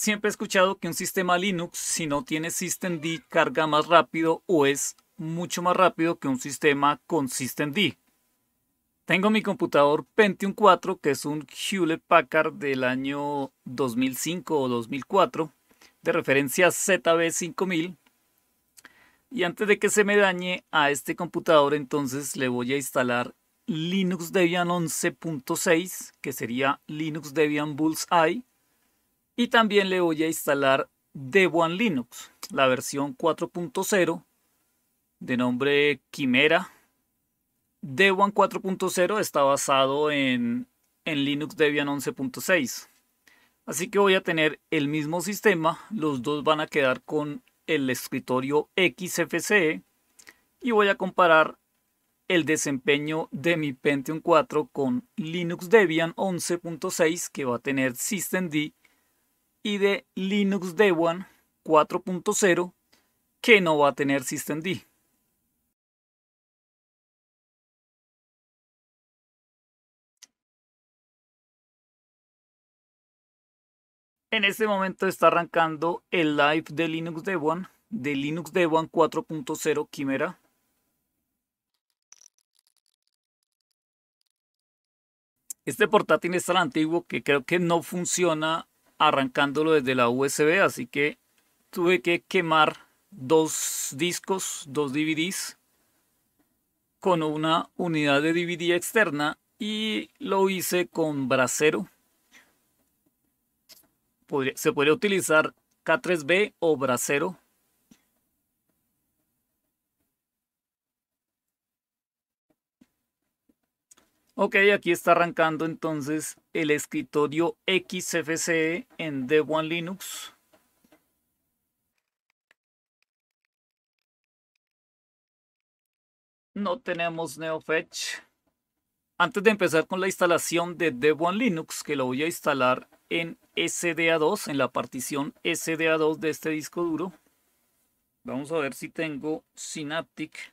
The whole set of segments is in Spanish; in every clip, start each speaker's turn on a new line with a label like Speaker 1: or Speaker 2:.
Speaker 1: Siempre he escuchado que un sistema Linux, si no tiene systemd, carga más rápido o es mucho más rápido que un sistema con systemd. Tengo mi computador Pentium 4, que es un Hewlett Packard del año 2005 o 2004, de referencia ZB5000. Y antes de que se me dañe a este computador, entonces le voy a instalar Linux Debian 11.6, que sería Linux Debian Bullseye y también le voy a instalar Debian Linux, la versión 4.0 de nombre Quimera. Debian 4.0 está basado en, en Linux Debian 11.6. Así que voy a tener el mismo sistema, los dos van a quedar con el escritorio XFCE y voy a comparar el desempeño de mi Pentium 4 con Linux Debian 11.6 que va a tener systemd y de Linux Debian 4.0 que no va a tener systemd. En este momento está arrancando el live de Linux Debian, de Linux Debian 4.0 Quimera. Este portátil es tan antiguo que creo que no funciona arrancándolo desde la USB, así que tuve que quemar dos discos, dos DVDs con una unidad de DVD externa y lo hice con brasero. se podría utilizar K3B o brasero Ok, aquí está arrancando entonces el escritorio XFCE en Debian Linux. No tenemos NeoFetch. Antes de empezar con la instalación de Debian Linux, que lo voy a instalar en SDA2, en la partición SDA2 de este disco duro. Vamos a ver si tengo Synaptic.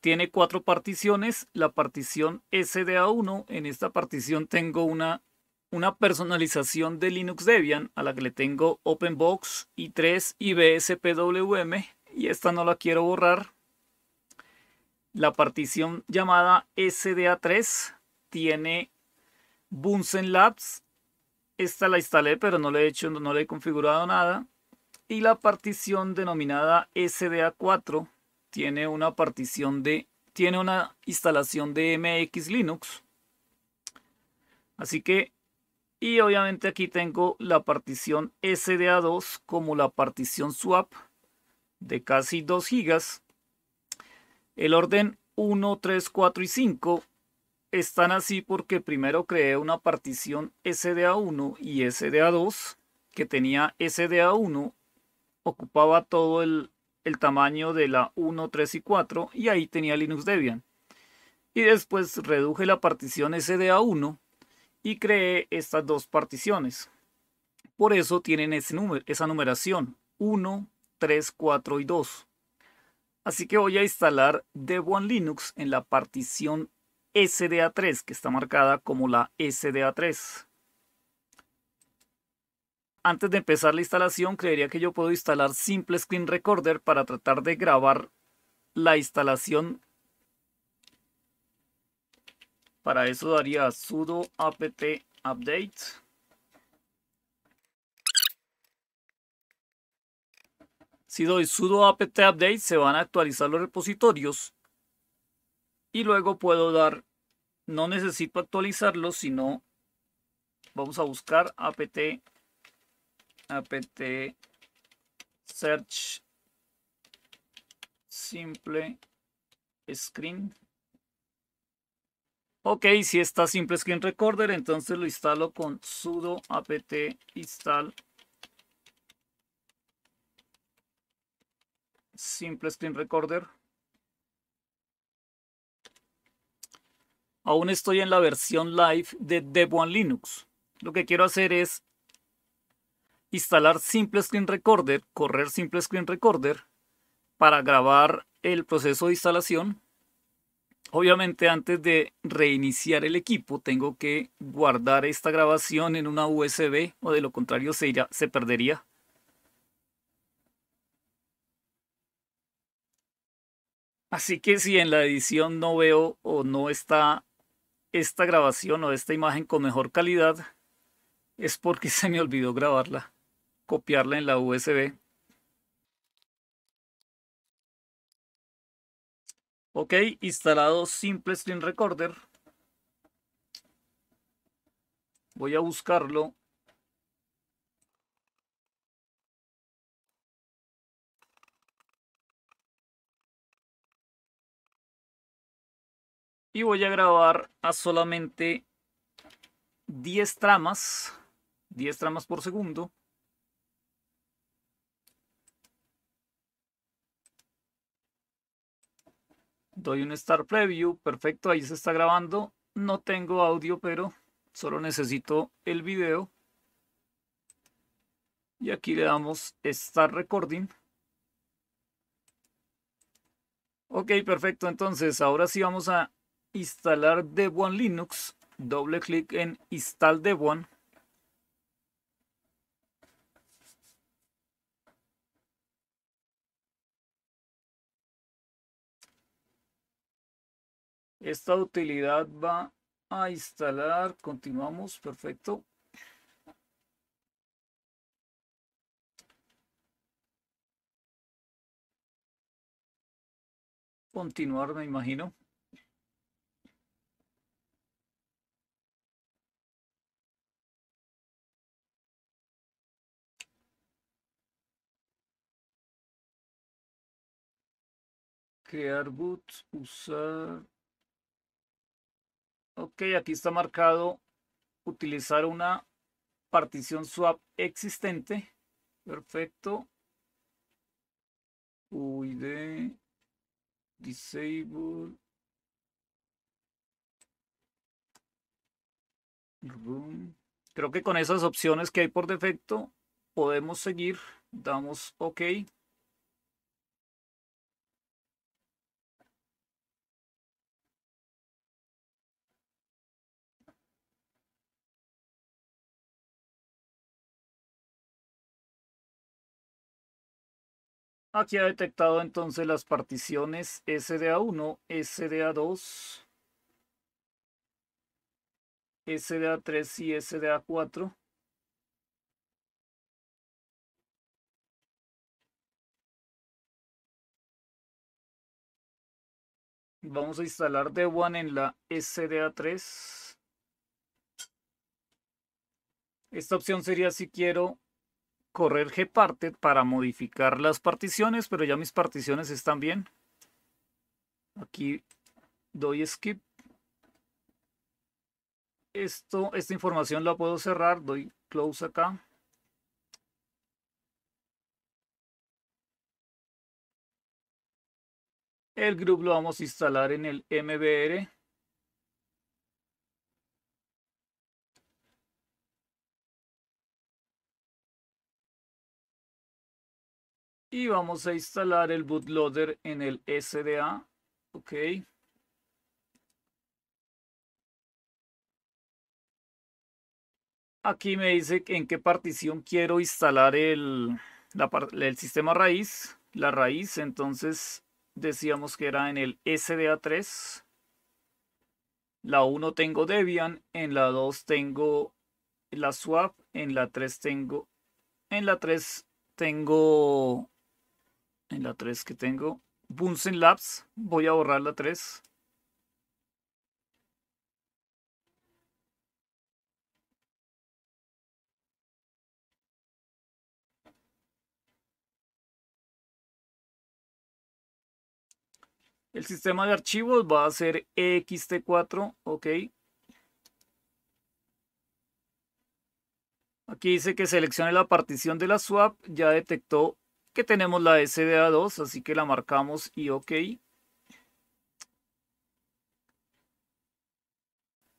Speaker 1: Tiene cuatro particiones. La partición SDA1. En esta partición tengo una, una personalización de Linux Debian a la que le tengo OpenBox y 3 y BSPWM Y esta no la quiero borrar. La partición llamada SDA3 tiene Bunsen Labs. Esta la instalé, pero no le he hecho, no le he configurado nada. Y la partición denominada SDA4 tiene una partición de, tiene una instalación de MX Linux. Así que, y obviamente aquí tengo la partición SDA2 como la partición swap de casi 2 GB. El orden 1, 3, 4 y 5 están así porque primero creé una partición SDA1 y SDA2 que tenía SDA1 ocupaba todo el el tamaño de la 1, 3 y 4 y ahí tenía Linux Debian. Y después reduje la partición SDA1 y creé estas dos particiones. Por eso tienen ese número, esa numeración 1, 3, 4 y 2. Así que voy a instalar Debian Linux en la partición SDA3 que está marcada como la SDA3. Antes de empezar la instalación, creería que yo puedo instalar Simple Screen Recorder para tratar de grabar la instalación. Para eso daría sudo apt update. Si doy sudo apt update, se van a actualizar los repositorios. Y luego puedo dar, no necesito actualizarlos, sino vamos a buscar apt apt search simple screen ok si está simple screen recorder entonces lo instalo con sudo apt install simple screen recorder aún estoy en la versión live de Debian Linux lo que quiero hacer es instalar Simple Screen Recorder, correr Simple Screen Recorder para grabar el proceso de instalación. Obviamente antes de reiniciar el equipo tengo que guardar esta grabación en una USB o de lo contrario se, se perdería. Así que si en la edición no veo o no está esta grabación o esta imagen con mejor calidad, es porque se me olvidó grabarla copiarla en la USB. Ok, instalado Simple Stream Recorder. Voy a buscarlo. Y voy a grabar a solamente 10 tramas, 10 tramas por segundo. doy un Start Preview, perfecto, ahí se está grabando. No tengo audio, pero solo necesito el video. Y aquí le damos Start Recording. Ok, perfecto. Entonces, ahora sí vamos a instalar Debian Linux. Doble clic en Install Debian. Esta utilidad va a instalar, continuamos, perfecto. Continuar, me imagino. crear boot, usar Ok, aquí está marcado utilizar una partición swap existente. Perfecto. UID. Disable. Creo que con esas opciones que hay por defecto podemos seguir. Damos OK. Aquí ah, ha detectado entonces las particiones SDA1, SDA2, SDA3 y SDA4. Vamos a instalar D1 en la SDA3. Esta opción sería si quiero correr gparted para modificar las particiones, pero ya mis particiones están bien. Aquí doy skip. Esto, esta información la puedo cerrar, doy close acá. El grupo lo vamos a instalar en el MBR. Y vamos a instalar el bootloader en el SDA. Ok. Aquí me dice en qué partición quiero instalar el, la, sistema raíz. La raíz, entonces decíamos que era en el SDA3. La 1 tengo Debian, en la 2 tengo la swap, en la 3 tengo en la 3 tengo en la 3 que tengo. Bunsen Labs, voy a borrar la 3. El sistema de archivos va a ser ext4, ok. Aquí dice que seleccione la partición de la swap, ya detectó que tenemos la SDA2, así que la marcamos y OK.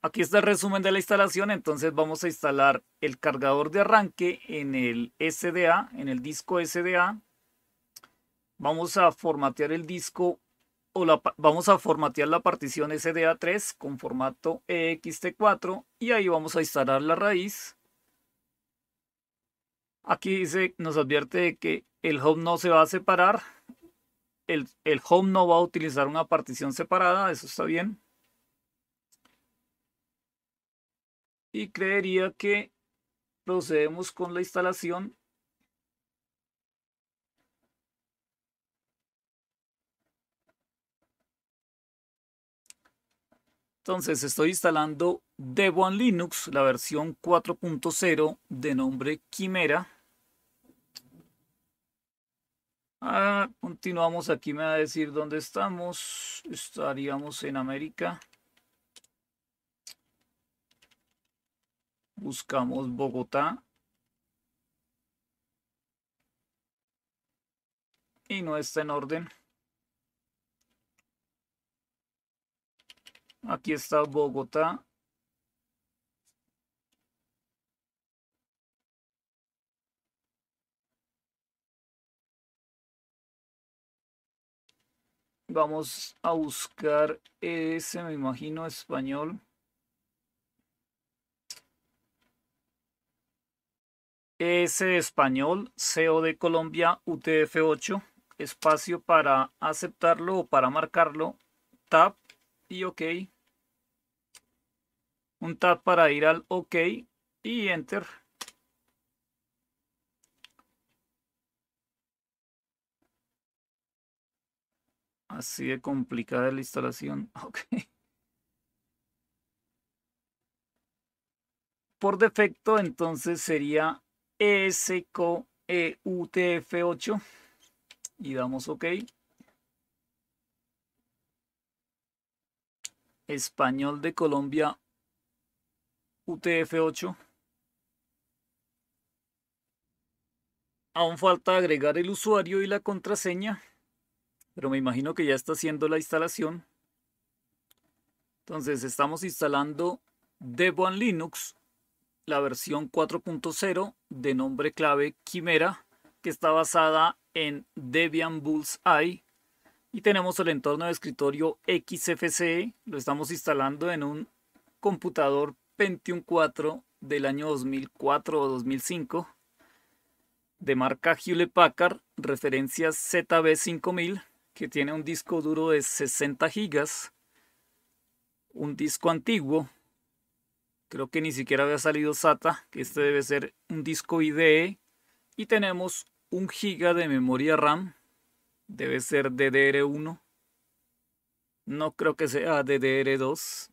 Speaker 1: Aquí está el resumen de la instalación, entonces vamos a instalar el cargador de arranque en el SDA, en el disco SDA. Vamos a formatear el disco o la, vamos a formatear la partición SDA3 con formato EXT4 y ahí vamos a instalar la raíz. Aquí dice, nos advierte que el home no se va a separar. El, el home no va a utilizar una partición separada. Eso está bien. Y creería que procedemos con la instalación Entonces estoy instalando Debian Linux, la versión 4.0 de nombre Quimera. Ah, continuamos, aquí me va a decir dónde estamos. Estaríamos en América. Buscamos Bogotá. Y no está en orden. Aquí está Bogotá. Vamos a buscar ese, me imagino, español. Ese español, COD de Colombia, UTF-8, espacio para aceptarlo o para marcarlo, tab y OK. Un tab para ir al OK y Enter. Así de complicada la instalación. Ok. Por defecto, entonces sería SKE 8 e y damos OK. Español de Colombia UTF-8. Aún falta agregar el usuario y la contraseña, pero me imagino que ya está haciendo la instalación. Entonces estamos instalando Debian Linux, la versión 4.0 de nombre clave Quimera, que está basada en Debian Bullseye y tenemos el entorno de escritorio XFCE, lo estamos instalando en un computador Pentium 4 del año 2004 o 2005 de marca Hewlett Packard, referencia ZB5000, que tiene un disco duro de 60 GB, un disco antiguo, creo que ni siquiera había salido SATA, que este debe ser un disco IDE, y tenemos un GB de memoria RAM Debe ser DDR1. No creo que sea DDR2.